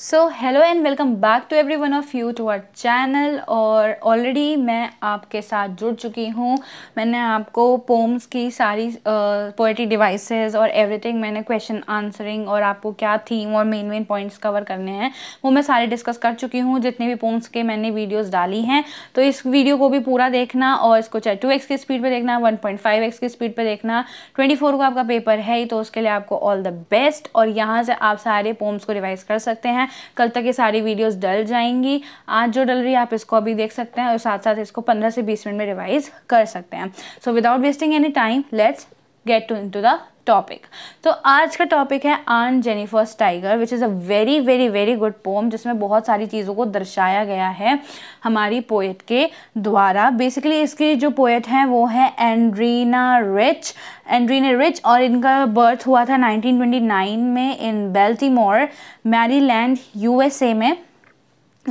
So hello and welcome back to everyone of you to our channel और already मैं आपके साथ जुड़ चुकी हूँ मैंने आपको पोम्स की सारी पोइट्री uh, डिवाइसेस और एवरीथिंग मैंने क्वेश्चन आंसरिंग और आपको क्या थीम और मेन मेन पॉइंट्स कवर करने हैं वो मैं सारे डिस्कस कर चुकी हूँ जितने भी पोम्स के मैंने वीडियोज़ डाली हैं तो इस वीडियो को भी पूरा देखना और इसको चाहे टू की स्पीड पर देखना वन की स्पीड पर देखना ट्वेंटी को आपका पेपर है ही तो उसके लिए आपको ऑल द बेस्ट और यहाँ से आप सारे पोम्स को रिवाइज़ कर सकते हैं है कल तक ये सारी वीडियोस डल जाएंगी आज जो डल रही है आप इसको अभी देख सकते हैं और साथ साथ इसको पंद्रह से बीस मिनट में रिवाइज कर सकते हैं so without wasting any time let's to into the topic तो आज का टॉपिक है aunt Jennifer's tiger which is a very very very good poem जिसमें बहुत सारी चीज़ों को दर्शाया गया है हमारी पोएट के द्वारा बेसिकली इसकी जो पोएट हैं वो है एंड्रीना रिच एंड्रीना रिच और इनका बर्थ हुआ था 1929 में इन बेल्टीमोर मैरीलैंड यूएसए में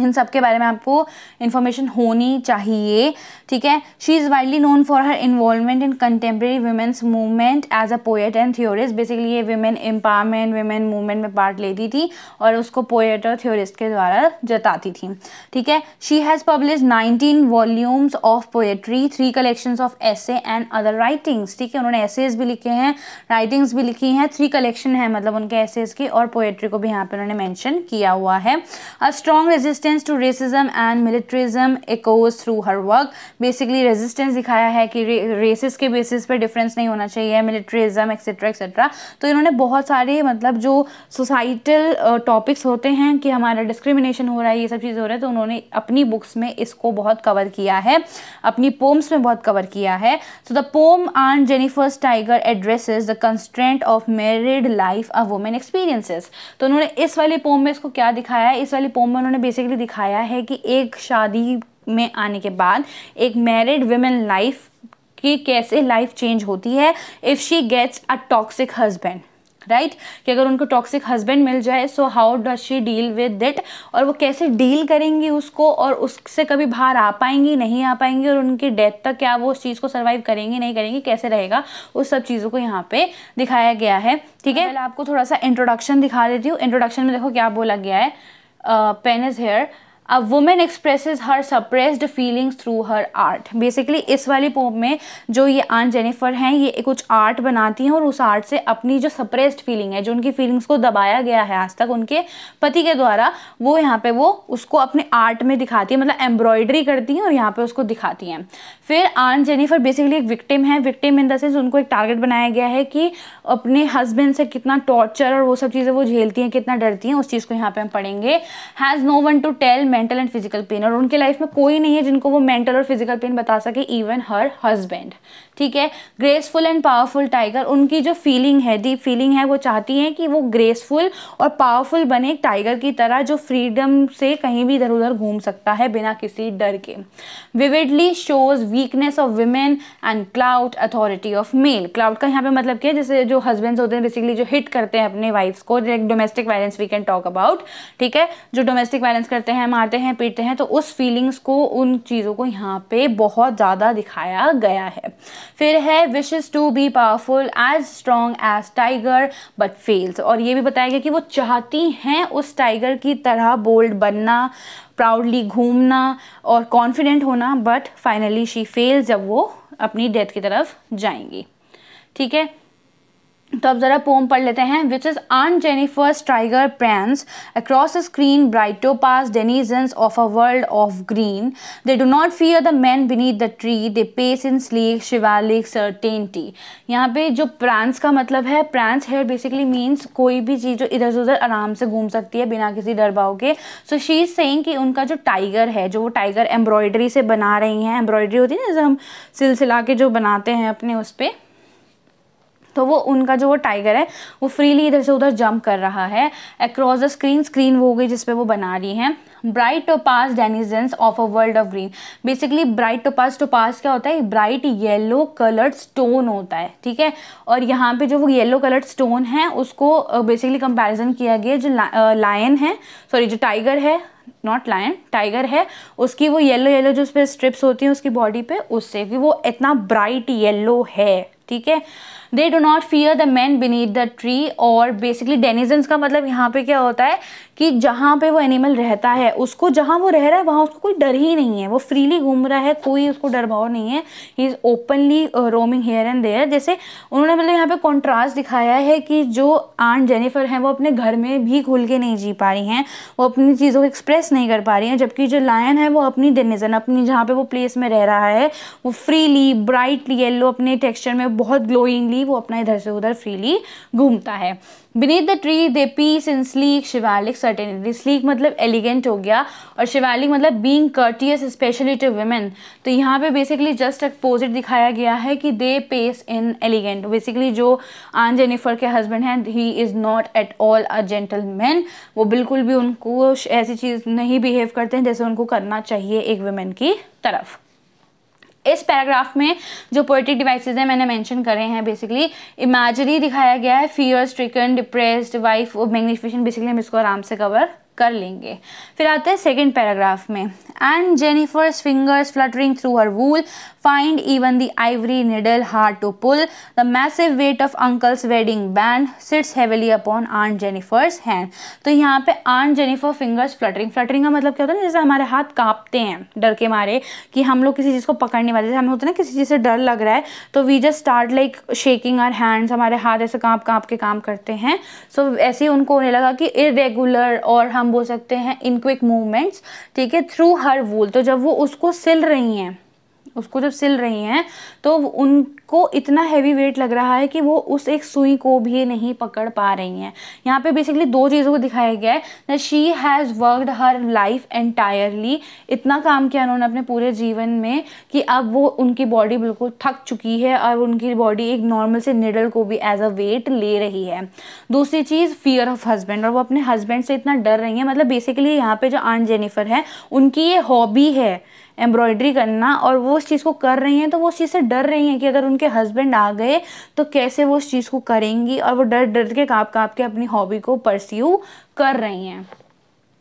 इन सब के बारे में आपको इन्फॉर्मेशन होनी चाहिए ठीक है she is widely known for her involvement in contemporary women's movement as a poet and theorist basically ये वुमेन एम्पावरमेंट वुमेन मूवमेंट में पार्ट लेती थी और उसको पोएट और थियोरिस्ट के द्वारा जताती थी ठीक है she has published nineteen volumes of poetry three collection of essay and other writings ठीक है उन्होंने एसेज भी लिखे हैं राइटिंग्स भी लिखी हैं थ्री कलेक्शन है मतलब उनके एसेज की और पोएट्री को भी यहाँ पर उन्होंने मैंशन किया हुआ है a strong resistance resistance to racism and militarism echoes through her work basically resistance दिखाया है कि रेसिस के बेसिस पे डिफरेंस नहीं होना चाहिए मिलिट्रिज्म एक्सेट्रा एक्सेट्रा तो इन्होंने बहुत सारे मतलब जो सोसाइटल टॉपिक्स होते हैं कि हमारा डिस्क्रिमिनेशन हो रहा है ये सब चीज़ हो रहा है तो उन्होंने अपनी बुक्स में इसको बहुत कवर किया है अपनी पोम्स में बहुत कवर किया है so the poem aunt Jennifer's tiger addresses the constant of married life a women experiences तो उन्होंने इस वाली पोम में इसको क्या दिखाया है इस वाली पोम में उन्होंने बेसिकली भी दिखाया है कि एक शादी में आने के बाद एक मैरिड वुमेन लाइफ की कैसे लाइफ चेंज होती है if she gets a toxic husband right कि अगर उनको टॉक्सिक हस्बैंड मिल जाए so how does she deal with that और वो कैसे डील करेंगी उसको और उससे कभी बाहर आ पाएंगी नहीं आ पाएंगी और उनकी डेथ तक क्या वो उस चीज़ को सर्वाइव करेंगी नहीं करेंगी कैसे रहेगा उस सब चीज़ों को यहाँ पे दिखाया गया है ठीक है मैं आपको थोड़ा सा इंट्रोडक्शन दिखा देती हूँ इंट्रोडक्शन में देखो क्या बोला गया है uh, pen is here a women expresses her suppressed feelings through her art basically इस वाली पोम में जो ये आन जेनिफर हैं ये कुछ आर्ट बनाती हैं और उस आर्ट से अपनी जो सप्रेस्ड फीलिंग है जो उनकी फीलिंग्स को दबाया गया है आज तक उनके पति के द्वारा वो यहाँ पे वो उसको अपने आर्ट में दिखाती है मतलब एम्ब्रॉयडरी करती हैं और यहाँ पे उसको दिखाती हैं फिर आन जेनिफर बेसिकली एक विक्टिम है विक्टिम इन द सेंस उनको एक टारगेट बनाया गया है कि अपने हस्बैंड से कितना टॉर्चर और वो सब चीज़ें वो झेलती हैं कितना डरती हैं उस चीज़ को यहाँ पर हम पढ़ेंगे has no one to tell mental and physical pain और उनके लाइफ में कोई नहीं है जिनको वो मेंटल और फिजिकल पेन बता सके इवन हर हस्बैंड ठीक है ग्रेसफुल एंड पावरफुल टाइगर उनकी जो फीलिंग है डीप फीलिंग है वो चाहती हैं कि वो ग्रेसफुल और पावरफुल बने एक टाइगर की तरह जो फ्रीडम से कहीं भी इधर उधर घूम सकता है बिना किसी डर के vividly shows weakness of women and cloud authority of male cloud का यहाँ पे मतलब क्या है जैसे जो हस्बैंड होते हैं बेसिकली जो हिट करते हैं अपने वाइफ्स को domestic violence we can talk about ठीक है जो डोमेस्टिक वायलेंस करते हैं मारते हैं पीटते हैं तो उस फीलिंग्स को उन चीज़ों को यहाँ पे बहुत ज़्यादा दिखाया गया है फिर है wishes to be powerful as strong as tiger but fails और ये भी बताया गया कि वो चाहती हैं उस टाइगर की तरह बोल्ड बनना प्राउडली घूमना और कॉन्फिडेंट होना बट फाइनली शी फेल जब वो अपनी डेथ की तरफ जाएंगी ठीक है तो अब ज़रा पोम पढ़ लेते हैं which is aunt Jennifer's tiger prance across the screen bright topaz denizens of a world of green they do not fear the man beneath the tree they pace in sleek chivalric certainty यहाँ पे जो prawns का मतलब है prawns hair basically means कोई भी चीज़ जो इधर से उधर आराम से घूम सकती है बिना किसी डर भाव के सो शी इज़ सेंग कि उनका जो टाइगर है जो वो टाइगर एम्ब्रॉयडरी से बना रही हैं एम्ब्रॉयडरी होती है ना जैसे हम सिलसिला के जो बनाते हैं अपने उस पर तो वो उनका जो वो टाइगर है वो फ्रीली इधर से उधर जंप कर रहा है अक्रॉस द स्क्रीन स्क्रीन वो हो गई जिसपे वो बना रही हैं bright topaz denizens of a world of green basically bright topaz topaz क्या होता है ब्राइट येलो कलर्ड स्टोन होता है ठीक है और यहाँ पे जो वो येलो कलर्ड स्टोन है उसको बेसिकली कंपेरिजन किया गया जो लायन है सॉरी जो टाइगर है नॉट लायन टाइगर है उसकी वो येलो येलो जो उस पर स्ट्रिप्स होती हैं उसकी बॉडी पे उससे कि वो इतना ब्राइट येलो है ठीक है they do not fear the man beneath the tree और बेसिकली डेनिजन्स का मतलब यहाँ पे क्या होता है कि जहाँ पे वो एनिमल रहता है उसको जहाँ वो रह रहा है वहाँ उसको कोई डर ही नहीं है वो फ्रीली घूम रहा है कोई उसको डर भाव नहीं है he is openly roaming here and there जैसे उन्होंने मतलब यहाँ पे कॉन्ट्रास्ट दिखाया है कि जो आंट जेनिफर हैं वो अपने घर में भी खुल के नहीं जी पा रही हैं वो अपनी चीज़ों को एक्सप्रेस नहीं कर पा रही हैं जबकि जो लायन है वो अपनी डेनिजन अपनी जहाँ पे वो प्लेस में रह रहा है वो फ्रीली ब्राइटली येल्लो अपने टेक्स्चर में बहुत ग्लोइंगली वो अपना इधर से उधर फ्रीली घूमता है beneath the tree they pace in sleek chivalric certainty sleek मतलब एलिगेंट हो गया और शिवालिक मतलब being courteous specially to women तो यहाँ पे बेसिकली जस्ट अपोजिट दिखाया गया है कि they pace in elegant basically जो आन जेनिफर के हस्बैंड हैं he is not at all a gentleman वो बिल्कुल भी उनको ऐसी चीज़ नहीं बिहेव करते हैं जैसे उनको करना चाहिए एक वेमेन की तरफ इस पैराग्राफ में जो पोइटिक डिवाइसेज हैं मैंने मेंशन करे हैं बेसिकली इमेजरी दिखाया गया है fear stricken depressed wife magnification basically हम इसको आराम से कवर कर लेंगे फिर आते हैं सेकेंड पैराग्राफ में and Jennifer's fingers fluttering through her wool find even the ivory needle hard to pull the massive weight of uncle's wedding band sits heavily upon aunt Jennifer's hand तो यहाँ पे आन जेनिफर फिंगर्स फ्लटरिंग फ्लटरिंग का मतलब क्या होता है ना जैसे हमारे हाथ कांपते हैं डर के मारे कि हम लोग किसी चीज़ को पकड़ने वाले जैसे हमें होता है ना किसी चीज़ से डर लग रहा है तो we just start like shaking our hands हमारे हाथ ऐसे कांप कांप के काम करते हैं सो so, ऐसे ही उनको होने लगा कि इरेगुलर और हम हम बोल सकते हैं इनक्विक मूवमेंट्स ठीक है थ्रू हर वूल तो जब वो उसको सिल रही हैं उसको जब सिल रही हैं तो उनको इतना हैवी वेट लग रहा है कि वो उस एक सुई को भी नहीं पकड़ पा रही हैं यहाँ पे बेसिकली दो चीज़ों को दिखाया गया है that she has worked her life entirely इतना काम किया उन्होंने अपने पूरे जीवन में कि अब वो उनकी बॉडी बिल्कुल थक चुकी है और उनकी बॉडी एक नॉर्मल से निडल को भी एज अ वेट ले रही है दूसरी चीज़ फियर ऑफ हस्बैंड और वो अपने हस्बैंड से इतना डर रही हैं मतलब बेसिकली यहाँ पे जो आंट जेनिफर है उनकी ये हॉबी है एम्ब्रॉयडरी करना और वो उस चीज़ को कर रही हैं तो वो उस चीज़ से डर रही हैं कि अगर उनके हस्बैंड आ गए तो कैसे वो उस चीज़ को करेंगी और वो डर डर के काँप काँप के अपनी हॉबी को परस्यू कर रही हैं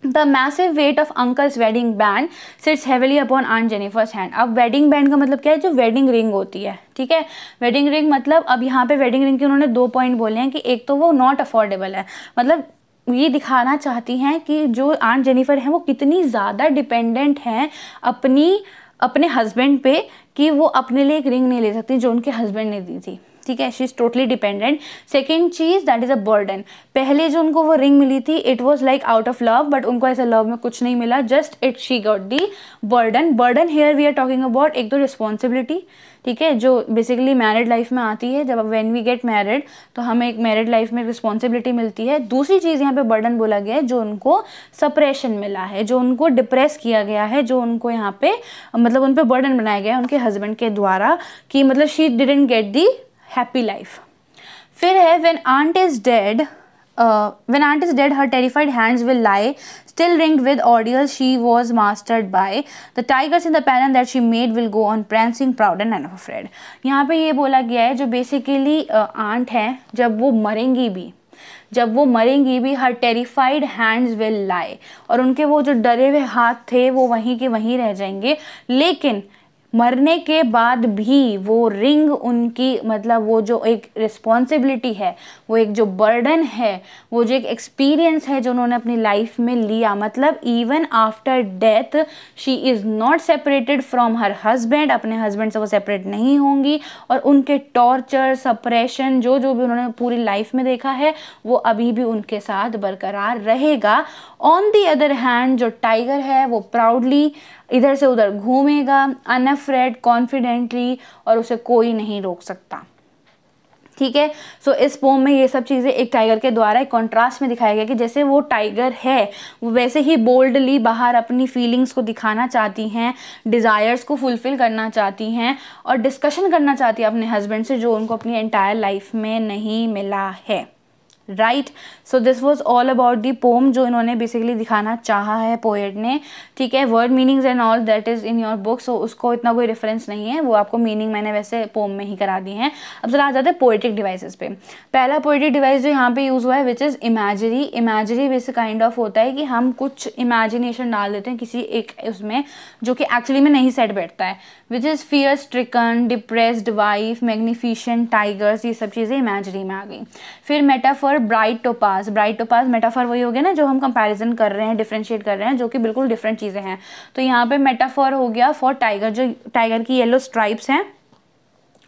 the massive weight of uncle's wedding band sits heavily upon aunt Jennifer's hand अब वेडिंग बैंड का मतलब क्या है जो वेडिंग रिंग होती है ठीक है वेडिंग रिंग मतलब अब यहाँ पे वेडिंग रिंग के उन्होंने दो पॉइंट बोले हैं कि एक तो वो नॉट अफोर्डेबल है मतलब ये दिखाना चाहती हैं कि जो आंट जेनिफर हैं वो कितनी ज़्यादा डिपेंडेंट हैं अपनी अपने हस्बैंड पे कि वो अपने लिए एक रिंग नहीं ले सकती जो उनके हस्बैंड ने दी थी ठीक है she is totally dependent second चीज़ दैट इज़ अ बर्डन पहले जो उनको वो रिंग मिली थी it was like out of love but उनको ऐसा लव में कुछ नहीं मिला just it she got the burden burden here we are talking about एक दो तो रिस्पॉन्सिबिलिटी ठीक है जो बेसिकली मैरिड लाइफ में आती है जब व्हेन वी गेट मैरिड तो हमें एक मैरिड लाइफ में रिस्पॉन्सिबिलिटी मिलती है दूसरी चीज़ यहाँ पे बर्डन बोला गया है जो उनको सप्रेशन मिला है जो उनको डिप्रेस किया गया है जो उनको यहाँ पे मतलब उन पर बर्डन बनाया गया है उनके हस्बैंड के द्वारा कि मतलब she didn't get the happy life फिर है when aunt is dead uh, when aunt is dead, her terrified hands will lie, still ringed with ordeals she was mastered by. The tigers in the pattern that she made will go on prancing proud and unafraid. yahan pe ye bola gaya hai jo basically uh, aunt hai jab wo marengi bhi जब वो मरेंगी भी हर terrified hands will लाए और उनके वो जो डरे हुए हाथ थे वो वहीं के वहीं रह जाएंगे लेकिन मरने के बाद भी वो रिंग उनकी मतलब वो जो एक रिस्पॉन्सिबिलिटी है वो एक जो बर्डन है वो जो एक एक्सपीरियंस है जो उन्होंने अपनी लाइफ में लिया मतलब even after death she is not separated from her husband अपने हस्बैंड से वो सेपरेट नहीं होंगी और उनके टॉर्चर सप्रेशन जो जो भी उन्होंने पूरी लाइफ में देखा है वो अभी भी उनके साथ बरकरार रहेगा ऑन दी अदर हैंड जो टाइगर है वो प्राउडली इधर से उधर घूमेगा अनफ्रेड कॉन्फिडेंटली और उसे कोई नहीं रोक सकता ठीक है सो इस पोम में ये सब चीज़ें एक टाइगर के द्वारा एक कॉन्ट्रास्ट में दिखाया गया कि जैसे वो टाइगर है वो वैसे ही बोल्डली बाहर अपनी फीलिंग्स को दिखाना चाहती हैं डिज़ायर्स को फुलफ़िल करना चाहती हैं और डिस्कशन करना चाहती है अपने हस्बैंड से जो उनको अपनी एंटायर लाइफ में नहीं मिला है right so this was all about the poem जो इन्होंने बेसिकली दिखाना चाहा है पोएट ने ठीक है word meanings and all that is in your book so उसको इतना कोई रेफरेंस नहीं है वो आपको मीनिंग मैंने वैसे पोम में ही करा दी हैं अब जरा आ जाते हैं पोएटिक डिवाइसेस पे पहला पोएटिक डिवाइस जो यहाँ पे यूज़ हुआ है which is imagery imagery basic kind of होता है कि हम कुछ इमेजिनेशन डाल देते हैं किसी एक उसमें जो कि एक्चुअली में नहीं सेट बैठता है which is fear stricken depressed wife magnification tigers ये सब चीज़ें इमेजरी में आ गई फिर मेटाफर और bright topaz bright topaz metaphor वही हो गया ना जो हम कंपैरिजन कर रहे हैं डिफ्रेंशिएट कर रहे हैं जो कि बिल्कुल डिफरेंट चीज़ें हैं तो यहाँ पे मेटाफर हो गया फॉर टाइगर जो टाइगर की येलो स्ट्राइप्स हैं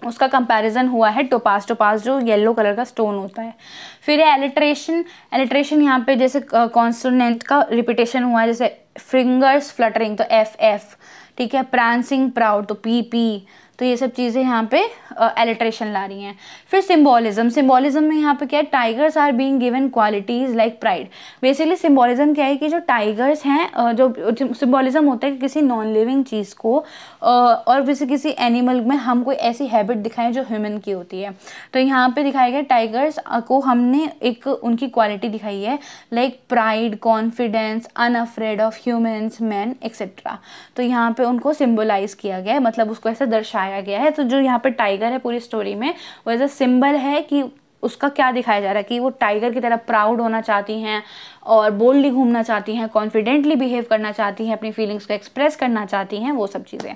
उसका कंपैरिजन हुआ है टोपास टोपास जो येलो कलर का स्टोन होता है फिर एलिट्रेशन एलिट्रेशन यहाँ पे जैसे कॉन्सोनेंट का रिपीटेशन हुआ है जैसे फिंगर्स फ्लटरिंग तो एफ एफ ठीक है प्रांसिंग प्राउड तो पी पी तो ये सब चीज़ें यहाँ पे एलिट्रेशन ला रही हैं फिर सिम्बॉलिज्म सिम्बॉलिज्म में यहाँ पे क्या है tigers are being given qualities like pride basically symbolism क्या है कि जो टाइगर्स हैं जो सिम्बॉलिज्म होता है कि किसी नॉन लिविंग चीज़ को और किसी किसी एनिमल में हम कोई ऐसी हैबिट दिखाएं जो ह्यूमन की होती है तो यहाँ पर दिखाया गया टाइगर्स को हमने एक उनकी क्वालिटी दिखाई है like pride confidence unafraid of humans man etcetera तो यहाँ पर उनको सिम्बोलाइज़ किया गया है मतलब उसको ऐसा दर्शाया दिखाया गया है तो जो यहाँ पर टाइगर है पूरी स्टोरी में वो एज अ सिम्बल है कि उसका क्या दिखाया जा रहा है कि वो टाइगर की तरह प्राउड होना चाहती हैं और बोल्डली घूमना चाहती हैं कॉन्फिडेंटली बिहेव करना चाहती हैं अपनी फीलिंग्स को एक्सप्रेस करना चाहती हैं वो सब चीज़ें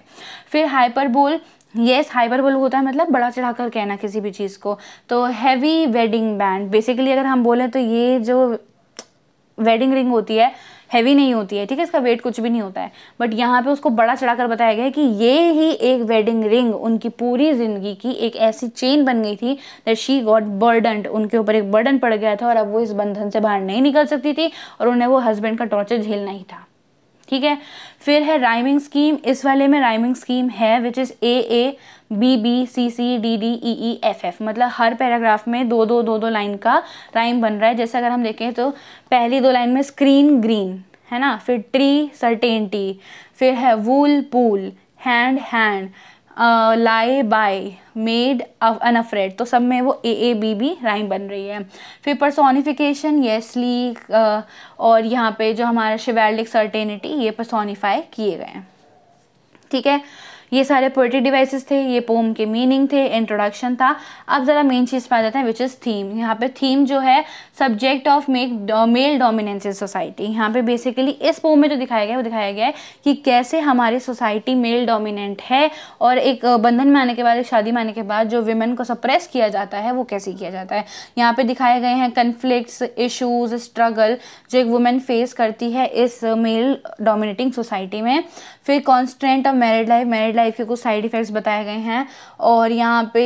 फिर हाइपर बोल येस हाइपर बोल होता है मतलब बड़ा चढ़ा कर कहना किसी भी चीज़ को तो हैवी वेडिंग बैंड बेसिकली अगर हम बोलें तो ये जो वेडिंग रिंग होती है हैवी नहीं होती है ठीक है इसका वेट कुछ भी नहीं होता है बट यहाँ पे उसको बड़ा चढ़ा कर बताया गया है कि ये ही एक वेडिंग रिंग उनकी पूरी ज़िंदगी की एक ऐसी चेन बन गई थी दैट शी गॉट बर्डन उनके ऊपर एक बर्डन पड़ गया था और अब वो इस बंधन से बाहर नहीं निकल सकती थी और उन्हें वो हस्बैंड का टॉर्चर झेलना ही था ठीक है फिर है राइमिंग स्कीम इस वाले में राइमिंग स्कीम है which is A A B B C C D D E E F F मतलब हर पैराग्राफ में दो दो दो दो लाइन का राइम बन रहा है जैसे अगर हम देखें तो पहली दो लाइन में स्क्रीन ग्रीन है ना फिर ट्री सर्टेनटी फिर है wool pull hand hand lie by made afraid तो सब में वो A A B B rhyme बन रही है फिर परसोनिफिकेशन येसली और यहाँ पे जो हमारा शिवैलिक सर्टेनिटी ये परसोनीफाई किए गए हैं ठीक है ये सारे पोइट्री डिवाइसेस थे ये पोम के मीनिंग थे इंट्रोडक्शन था अब ज़रा मेन चीज़ पे आ जाते हैं विच इज़ थीम यहाँ पे थीम जो है subject of make male dominance in society यहाँ पे बेसिकली इस पोम में जो दिखाया गया है वो दिखाया गया है कि कैसे हमारी सोसाइटी मेल डोमिनेंट है और एक बंधन में आने के बाद एक शादी में आने के बाद जो वुमेन को सप्रेस किया जाता है वो कैसे किया जाता है यहाँ पे दिखाए गए हैं कन्फ्लिक्ट इशूज़ स्ट्रगल जो एक वुमेन फेस करती है इस मेल डोमिनेटिंग सोसाइटी में फिर constant of married life married life के कुछ साइड इफ़ेक्ट्स बताए गए हैं और यहाँ पे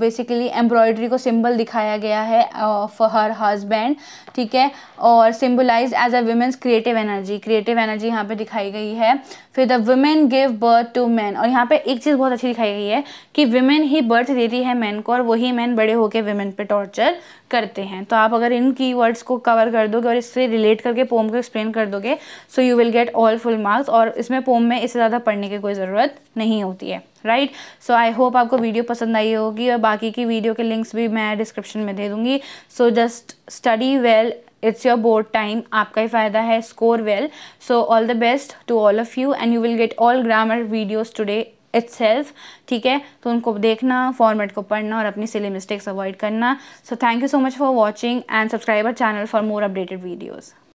बेसिकली एम्ब्रॉयडरी को सिंबल दिखाया गया है ऑफ हर हस्बैंड ठीक है और symbolize as a women's creative energy creative energy यहाँ पे दिखाई गई है फिर the women give birth to man और यहाँ पे एक चीज़ बहुत अच्छी दिखाई गई है कि वुमेन ही बर्थ देती है मैन को और वही मैन बड़े होकर वुमेन पे टॉर्चर करते हैं तो आप अगर इन की वर्ड्स को कवर कर दोगे और इससे रिलेट करके पोम को एक्सप्लेन कर दोगे so you will get all full marks और इसमें पोम में इससे ज़्यादा पढ़ने की कोई ज़रूरत नहीं होती है राइट सो आई होप आपको वीडियो पसंद आई होगी और बाकी की वीडियो के लिंक्स भी मैं डिस्क्रिप्शन में दे दूँगी so just study well it's your board time आपका ही फ़ायदा है score well so all the best to all of you and you will get all grammar videos today it's ठीक है तो उनको देखना फॉर्मेट को पढ़ना और अपनी सिले मिस्टेक्स अवॉइड करना so thank you so much for watching and subscriber channel for more updated videos